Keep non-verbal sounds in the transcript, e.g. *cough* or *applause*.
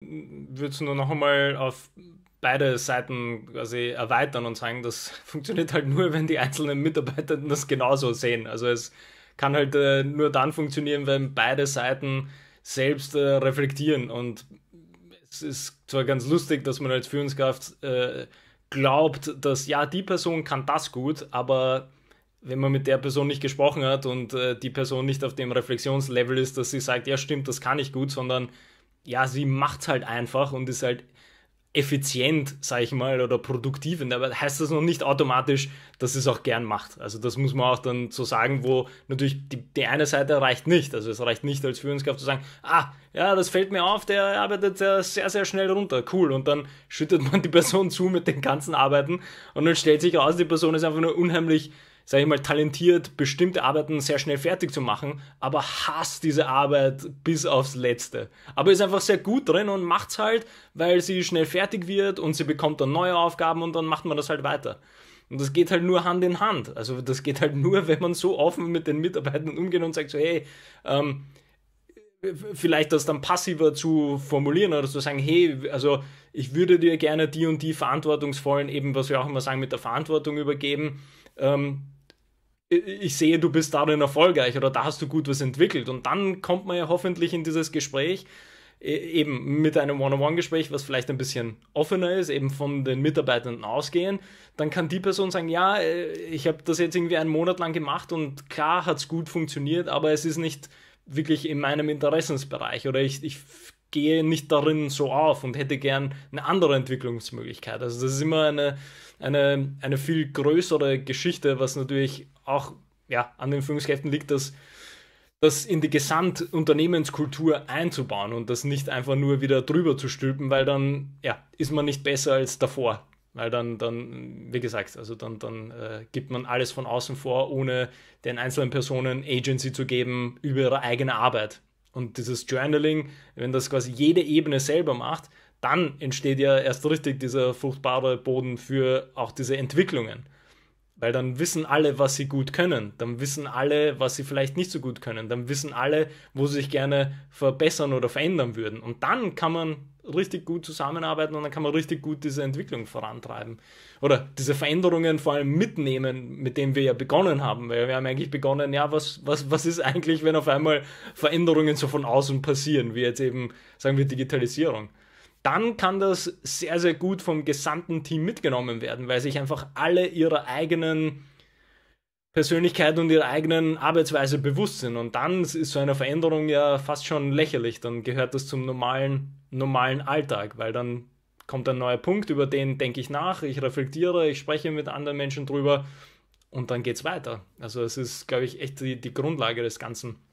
würde es nur noch einmal auf beide Seiten quasi erweitern und sagen, das *laughs* funktioniert halt nur, wenn die einzelnen Mitarbeiter das genauso sehen. Also es kann halt äh, nur dann funktionieren, wenn beide Seiten selbst äh, reflektieren. Und es ist zwar ganz lustig, dass man als Führungskraft äh, glaubt, dass ja, die Person kann das gut, aber wenn man mit der Person nicht gesprochen hat und äh, die Person nicht auf dem Reflexionslevel ist, dass sie sagt, ja stimmt, das kann ich gut, sondern ja, sie macht es halt einfach und ist halt effizient, sag ich mal, oder produktiv. Und dabei heißt das noch nicht automatisch, dass sie es auch gern macht. Also das muss man auch dann so sagen, wo natürlich die, die eine Seite reicht nicht. Also es reicht nicht als Führungskraft zu sagen, ah, ja, das fällt mir auf, der arbeitet sehr, sehr schnell runter, cool. Und dann schüttet man die Person *laughs* zu mit den ganzen Arbeiten und dann stellt sich raus, die Person ist einfach nur unheimlich sage ich mal, talentiert, bestimmte Arbeiten sehr schnell fertig zu machen, aber hasst diese Arbeit bis aufs Letzte. Aber ist einfach sehr gut drin und macht's halt, weil sie schnell fertig wird und sie bekommt dann neue Aufgaben und dann macht man das halt weiter. Und das geht halt nur Hand in Hand. Also das geht halt nur, wenn man so offen mit den Mitarbeitern umgeht und sagt so, hey, ähm, vielleicht das dann passiver zu formulieren oder zu sagen, hey, also ich würde dir gerne die und die verantwortungsvollen, eben was wir auch immer sagen, mit der Verantwortung übergeben. Ähm, ich sehe, du bist darin erfolgreich oder da hast du gut was entwickelt. Und dann kommt man ja hoffentlich in dieses Gespräch e, eben mit einem One-on-One-Gespräch, was vielleicht ein bisschen offener ist, eben von den Mitarbeitenden ausgehen, dann kann die Person sagen, ja, äh, ich habe das jetzt irgendwie einen Monat lang gemacht und klar hat es gut funktioniert, aber es ist nicht wirklich in meinem Interessensbereich oder ich, ich gehe nicht darin so auf und hätte gern eine andere Entwicklungsmöglichkeit. Also das ist immer eine, eine, eine viel größere Geschichte, was natürlich auch ja, an den Führungskräften liegt, dass das in die Gesamtunternehmenskultur einzubauen und das nicht einfach nur wieder drüber zu stülpen, weil dann ja, ist man nicht besser als davor. Weil dann, dann wie gesagt, also dann, dann äh, gibt man alles von außen vor, ohne den einzelnen Personen Agency zu geben über ihre eigene Arbeit und dieses Journaling, wenn das quasi jede Ebene selber macht, dann entsteht ja erst richtig dieser fruchtbare Boden für auch diese Entwicklungen. Weil dann wissen alle, was sie gut können. Dann wissen alle, was sie vielleicht nicht so gut können. Dann wissen alle, wo sie sich gerne verbessern oder verändern würden. Und dann kann man richtig gut zusammenarbeiten und dann kann man richtig gut diese Entwicklung vorantreiben. Oder diese Veränderungen vor allem mitnehmen, mit denen wir ja begonnen haben. Weil wir haben eigentlich begonnen, ja, was, was, was ist eigentlich, wenn auf einmal Veränderungen so von außen passieren, wie jetzt eben, sagen wir, Digitalisierung dann kann das sehr, sehr gut vom gesamten Team mitgenommen werden, weil sich einfach alle ihrer eigenen Persönlichkeit und ihrer eigenen Arbeitsweise bewusst sind. Und dann ist so eine Veränderung ja fast schon lächerlich. Dann gehört das zum normalen, normalen Alltag, weil dann kommt ein neuer Punkt, über den denke ich nach, ich reflektiere, ich spreche mit anderen Menschen drüber und dann geht es weiter. Also es ist, glaube ich, echt die, die Grundlage des Ganzen.